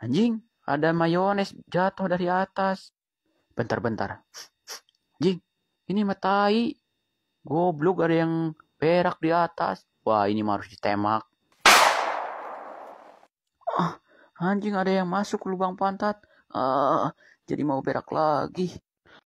Anjing, ada mayones jatuh dari atas. Bentar-bentar. Jing, ini matai. Goblok ada yang perak di atas. Wah, ini harus ditemak. Ah, anjing ada yang masuk lubang pantat. Ah, jadi mau berak lagi.